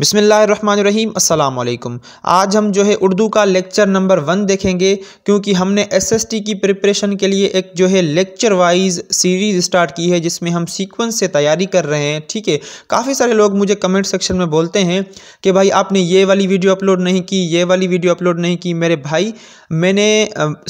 बिसमीम् अल्लाम आज हम जो है उर्दू का लेक्चर नंबर वन देखेंगे क्योंकि हमने एसएसटी की प्रिपरेशन के लिए एक जो है लेक्चर वाइज सीरीज़ स्टार्ट की है जिसमें हम सीक्वेंस से तैयारी कर रहे हैं ठीक है काफ़ी सारे लोग मुझे कमेंट सेक्शन में बोलते हैं कि भाई आपने ये वाली वीडियो अपलोड नहीं की ये वाली वीडियो अपलोड नहीं की मेरे भाई मैंने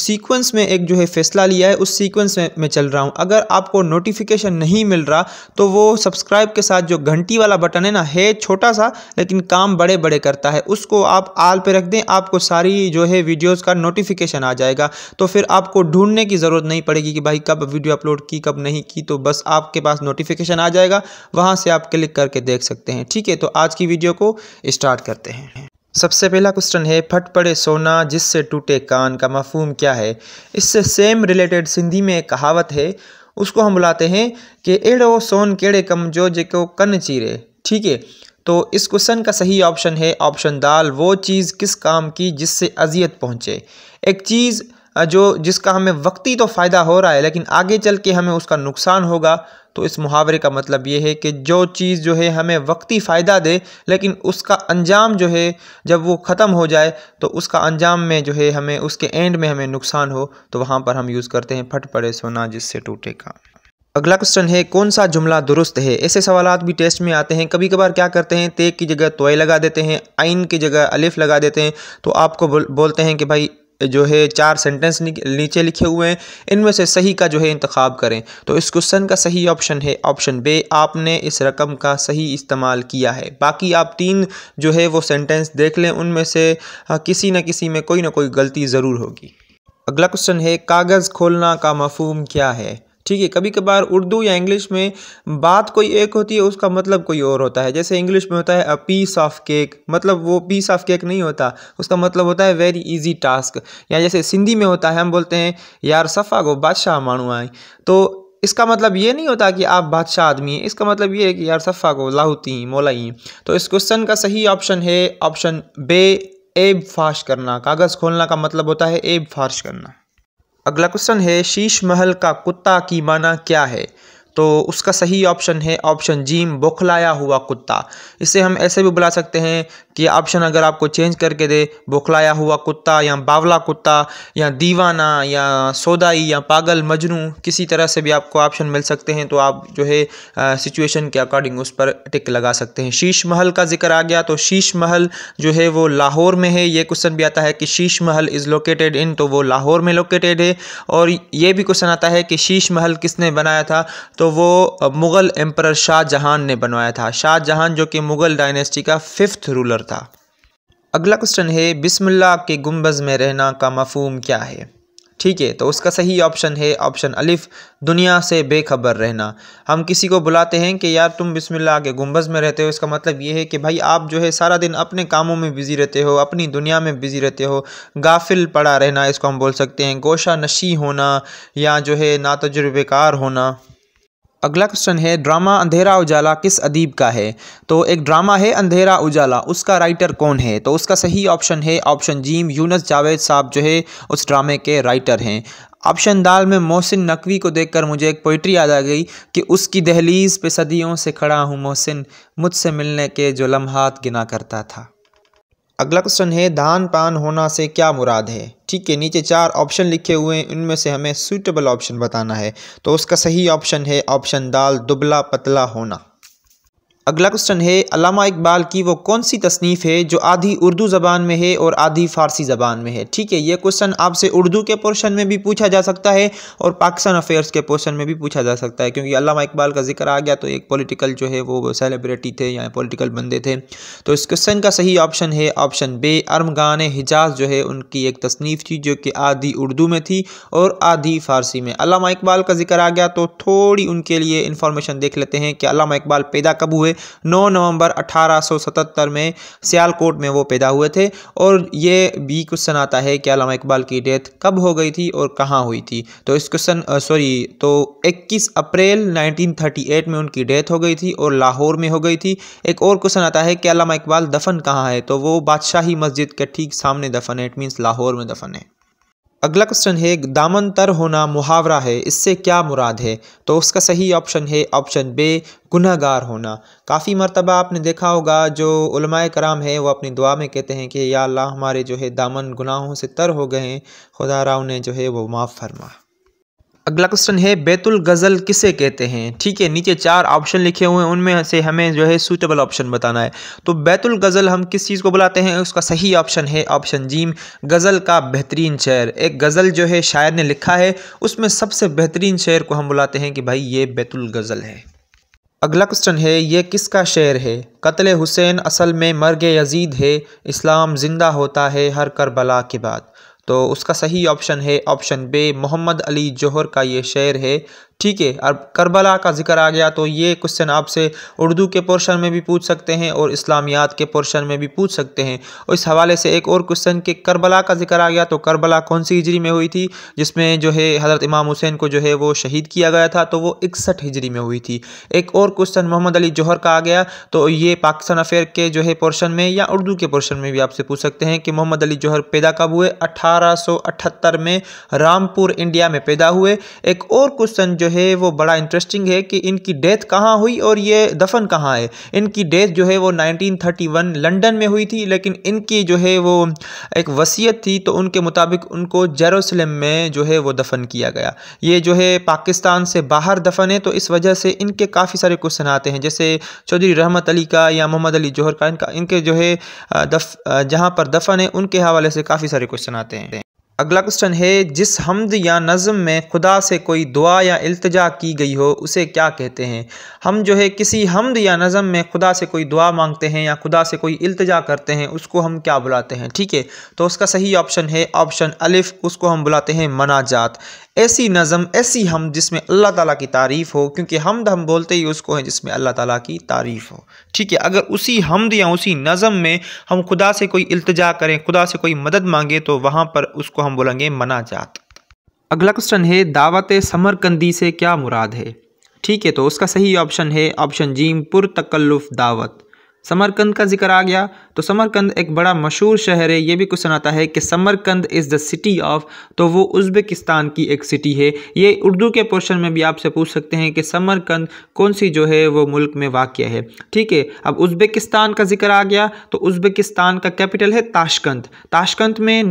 सीक्वेंस में एक जो है फ़ैसला लिया है उस सीक्वेंस में मैं चल रहा हूँ अगर आपको नोटिफिकेशन नहीं मिल रहा तो वो सब्सक्राइब के साथ जो घंटी वाला बटन है ना है छोटा सा लेकिन काम बड़े बड़े करता है उसको आप आल पे रख दें आपको सारी जो है वीडियोज़ का नोटिफिकेशन आ जाएगा तो फिर आपको ढूंढने की ज़रूरत नहीं पड़ेगी कि भाई कब वीडियो अपलोड की कब नहीं की तो बस आपके पास नोटिफिकेशन आ जाएगा वहाँ से आप क्लिक करके देख सकते हैं ठीक है तो आज की वीडियो को स्टार्ट करते हैं सबसे पहला क्वेश्चन है फट पड़े सोना जिससे टूटे कान का मफहूम क्या है इससे सेम रिलेटेड सिंधी में कहावत है उसको हम बुलाते हैं कि एड़ो सोन केड़े कमजो जेको कन चीरे ठीक है तो इस क्वेश्चन का सही ऑप्शन है ऑप्शन दाल वो चीज़ किस काम की जिससे अजियत पहुँचे एक चीज़ जो जिसका हमें वक्ती तो फ़ायदा हो रहा है लेकिन आगे चल के हमें उसका नुकसान होगा तो इस मुहावरे का मतलब ये है कि जो चीज़ जो है हमें वक्ती फ़ायदा दे लेकिन उसका अंजाम जो है जब वो ख़त्म हो जाए तो उसका अंजाम में जो है हमें उसके एंड में हमें नुकसान हो तो वहाँ पर हम यूज़ करते हैं फट पड़े सोना जिससे टूटे का अगला क्वेश्चन है कौन सा जुमला दुरुस्त है ऐसे सवाल भी टेस्ट में आते हैं कभी कभार क्या करते हैं ते की जगह तोय लगा देते हैं आइन की जगह अलिफ लगा देते हैं तो आपको बोल, बोलते हैं कि भाई जो है चार सेंटेंस नीचे लिखे हुए हैं इनमें से सही का जो है इंतखब करें तो इस क्वेश्चन का सही ऑप्शन है ऑप्शन बे आपने इस रकम का सही इस्तेमाल किया है बाकी आप तीन जो है वो सेंटेंस देख लें उनमें से हाँ, किसी न किसी में कोई ना कोई गलती ज़रूर होगी अगला क्वेश्चन है कागज़ खोलना का मफहम क्या है ठीक है कभी कभार उर्दू या इंग्लिश में बात कोई एक होती है उसका मतलब कोई और होता है जैसे इंग्लिश में होता है अ पीस ऑफ केक मतलब वो पीस ऑफ केक नहीं होता उसका मतलब होता है वेरी इजी टास्क या जैसे सिंधी में होता है हम बोलते हैं यार सफ़ा गो बादशाह मानू आए तो इसका मतलब ये नहीं होता कि आप बादशाह आदमी हैं इसका मतलब ये है कि यार सफ़ा को लाहौती मोलाई तो इस क्वेश्चन का सही ऑप्शन है ऑप्शन बे एब फाश करना कागज़ खोलना का मतलब होता है एब फाश करना अगला क्वेश्चन है शीश महल का कुत्ता की माना क्या है तो उसका सही ऑप्शन है ऑप्शन जीम बौखलाया हुआ कुत्ता इसे हम ऐसे भी बुला सकते हैं कि ऑप्शन अगर आपको चेंज करके दे बौखलाया हुआ कुत्ता या बावला कुत्ता या दीवाना या सौदाई या पागल मजनू किसी तरह से भी आपको ऑप्शन मिल सकते हैं तो आप जो है सिचुएशन के अकॉर्डिंग उस पर टिक लगा सकते हैं शीश महल का जिक्र आ गया तो शीश महल जो है वो लाहौर में है ये क्वेश्चन भी आता है कि शीश महल इज़ लोकेटेड इन तो वो लाहौर में लोकेटेड है और ये भी क्वेश्चन आता है कि शीश महल किसने बनाया था तो तो वो मुग़ल एम्पर शाहजहान ने बनवाया था शाहजहान जो कि मुग़ल डायनेस्टी का फिफ्थ रूलर था अगला क्वेश्चन है बिस्मिल्ला के गुम्बज में रहना का मफहम क्या है ठीक है तो उसका सही ऑप्शन है ऑप्शन अलिफ दुनिया से बेखबर रहना हम किसी को बुलाते हैं कि यार तुम बिस्मिल्लाह के गुम्बज में रहते हो इसका मतलब ये है कि भाई आप जो है सारा दिन अपने कामों में बिज़ी रहते हो अपनी दुनिया में बिज़ी रहते हो गाफिल पड़ा रहना इसको हम बोल सकते हैं गोशा नशी होना या जो है ना तजुर्बेकार होना अगला क्वेश्चन है ड्रामा अंधेरा उजाला किस अदीब का है तो एक ड्रामा है अंधेरा उजाला उसका राइटर कौन है तो उसका सही ऑप्शन है ऑप्शन जीम यूनस जावेद साहब जो है उस ड्रामे के राइटर हैं ऑप्शन दाल में मोहसिन नकवी को देखकर मुझे एक पोइट्री याद आ गई कि उसकी दहलीज़ पे सदियों से खड़ा हूँ मोहसिन मुझसे मिलने के जो लम्हात गिना करता था अगला क्वेश्चन है धान पान होना से क्या मुराद है ठीक है नीचे चार ऑप्शन लिखे हुए हैं उनमें से हमें सूटेबल ऑप्शन बताना है तो उसका सही ऑप्शन है ऑप्शन दाल दुबला पतला होना अगला क्वेश्चन है अलामा इकबाल की वो कौन सी तसनीफ़ है जो आधी उर्दू ज़बान में है और आधी फ़ारसी ज़बान में है ठीक है ये क्वेश्चन आपसे उर्दू के पोर्शन में भी पूछा जा सकता है और पाकिस्तान अफेयर्स के पोर्शन में भी पूछा जा सकता है क्योंकि अलामा इकबाल का जिक्र आ गया तो एक पोलिटिकल जो है वो सेलिब्रिटी थे या पोलिटिकल बंदे थे तो इस क्वेश्चन का सही ऑप्शन है ऑप्शन बे अरमगान हिजाज जो है उनकी एक तसनीफ़ थी जो कि आधी उर्दू में थी और आधी फ़ारसी में अलामा इकबाल का जिक्र आ गया तो थोड़ी उनके लिए इन्फॉर्मेशन देख लेते हैं कि अलामा इकबाल पैदा कब हुए 9 नवंबर 1877 में सियालकोट में वो पैदा हुए थे और ये बी क्वेश्चन आता है कि अलामा इकबाल की डेथ कब हो गई थी और कहाँ हुई थी तो इस क्वेश्चन सॉरी तो 21 अप्रैल 1938 में उनकी डेथ हो गई थी और लाहौर में हो गई थी एक और क्वेश्चन आता है कि अलामा इकबाल दफन कहाँ है तो वो बादशाही मस्जिद के ठीक सामने दफन है इट मीन्स लाहौर में दफन है अगला क्वेश्चन है दामन तर होना मुहावरा है इससे क्या मुराद है तो उसका सही ऑप्शन है ऑप्शन बे गुनागार होना काफ़ी मरतबा आपने देखा होगा जो उलमाए कराम है वो अपनी दुआ में कहते हैं कि या अल्लाह हमारे जो है दामन गुनाहों से तर हो गए हैं खुदा राव ने जो है वो माफ़ फरमा अगला क्वेश्चन है बैतुल गज़ल किसे कहते हैं ठीक है नीचे चार ऑप्शन लिखे हुए हैं उनमें से हमें जो है सूटेबल ऑप्शन बताना है तो बैतुल गज़ल हम किस चीज़ को बुलाते हैं उसका सही ऑप्शन है ऑप्शन जीम गज़ल का बेहतरीन शहर एक गज़ल जो है शायर ने लिखा है उसमें सबसे बेहतरीन शहर को हम बुलाते हैं कि भाई ये बैतुल गज़ल है अगला क्वेश्चन है ये किसका शेर है कतल हुसैन असल में मर्ग यजीद है इस्लाम ज़िंदा होता है हर करबला के बाद तो उसका सही ऑप्शन है ऑप्शन बे मोहम्मद अली जौहर का ये शेर है ठीक है अब करबला का जिक्र आ गया तो ये क्वेश्चन आपसे उर्दू के पोर्शन में भी पूछ सकते हैं और इस्लामियात के पोर्शन में भी पूछ सकते हैं और इस हवाले से एक और क्वेश्चन के करबला का जिक्र आ गया तो करबला कौन सी हिजरी में हुई थी जिसमें जो है हज़रत इमाम हुसैन को जो है वो शहीद किया गया था तो वो इकसठ हिजरी में हुई थी एक और क्वेश्चन मोहम्मद अली जौहर का आ गया तो ये पाकिस्तान अफेयर के जो है पोर्शन में या उर्दू के पोर्शन में भी आपसे पूछ सकते हैं कि मोहम्मद अली जौहर पैदा कब हुए अठारह में रामपुर इंडिया में पैदा हुए एक और क्वेश्चन जो जो है वो बड़ा इंटरेस्टिंग है कि इनकी डेथ कहाँ हुई और ये दफन कहाँ है इनकी डेथ जो है वो 1931 लंदन में हुई थी लेकिन इनकी जो है वो एक वसीयत थी तो उनके मुताबिक उनको जेरोसलम में जो है वो दफन किया गया ये जो है पाकिस्तान से बाहर दफन है तो इस वजह से इनके काफ़ी सारे क्वेश्चन आते हैं जैसे चौधरी रहमत अली का या मोहम्मद अली जौहर का इनका इनके जो है दफ जहाँ पर दफन है उनके हवाले से काफ़ी सारे क्वेश्चन आते हैं अगला क्वेश्चन है जिस हमद या नज़म में खुदा से कोई दुआ या अल्तजा की गई हो उसे क्या कहते हैं हम जो है किसी हमद या नज़म में खुदा से कोई दुआ मांगते हैं या खुदा से कोई अल्तजा करते हैं उसको हम क्या बुलाते हैं ठीक है तो उसका सही ऑप्शन है ऑप्शन अलिफ़ उसको हम बुलाते हैं मनाजात ऐसी नज़म ऐसी हम जिसमें अल्लाह ताला की तारीफ़ हो क्योंकि हमद हम बोलते ही उसको हैं जिसमें अल्लाह ताला की तारीफ़ हो ठीक है अगर उसी हमद या उसी नज़म में हम खुदा से कोई अल्तजा करें खुदा से कोई मदद मांगे तो वहाँ पर उसको हम बोलेंगे मनाजात अगला क्वेश्चन है दावत समरकंदी से क्या मुराद है ठीक है तो उसका सही ऑप्शन है ऑप्शन जीम पुर तकल्लुफ़ दावत समरकंद का जिक्र आ गया तो समरकंद एक बड़ा मशहूर शहर है ये भी क्वेश्चन आता है कि Samarkand is the city of तो वो उज़्बेकिस्तान की एक सिटी है ये उर्दू के पोर्शन में भी आपसे पूछ सकते हैं कि समरकंद कौन सी जो है वो मुल्क में वाक़ है ठीक है अब उज़्बेकिस्तान का जिक्र आ गया तो उज़्बेकिस्तान का कैपिटल है ताशकंद ताशकंद में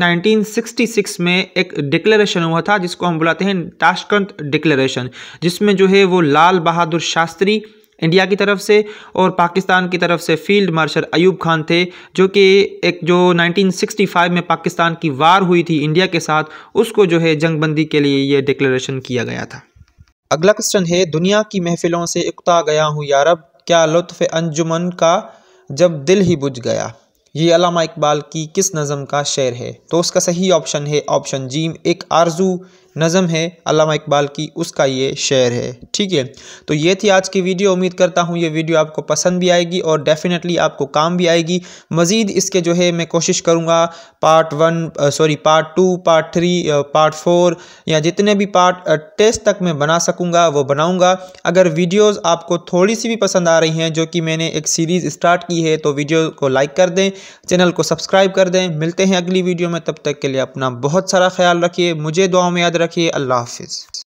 सिक्स में एक डिक्लेरेशन हुआ था जिसको हम बुलाते हैं ताशकंद डिक्लेरेशन जिसमें जो है वो लाल बहादुर शास्त्री इंडिया की तरफ से और पाकिस्तान की तरफ से फील्ड मार्शल अयूब खान थे जो कि एक जो 1965 में पाकिस्तान की वार हुई थी इंडिया के साथ उसको जो है जंगबंदी के लिए ये डिक्लेरेशन किया गया था अगला क्वेश्चन है दुनिया की महफिलों से उकता गया हूँ यारब क्या लुत्फ़ अंजुमन का जब दिल ही बुझ गया ये अलामा इकबाल की किस नज़म का शेर है तो उसका सही ऑप्शन है ऑप्शन जीम एक आरजू नज़म है अलामा इकबाल की उसका ये शेर है ठीक है तो ये थी आज की वीडियो उम्मीद करता हूँ ये वीडियो आपको पसंद भी आएगी और डेफ़िनेटली आपको काम भी आएगी मज़ीद इसके जो है मैं कोशिश करूँगा part one sorry part two part three part four या जितने भी पार्ट टेस्ट तक मैं बना सकूँगा वो बनाऊँगा अगर वीडियोज़ आपको थोड़ी सी भी पसंद आ रही हैं जो कि मैंने एक सीरीज़ स्टार्ट की है तो वीडियो को लाइक कर दें चैनल को सब्सक्राइब कर दें मिलते हैं अगली वीडियो में तब तक के लिए अपना बहुत सारा ख्याल रखिए मुझे दुआ में याद रख रखिए अल्लाह हाफिज़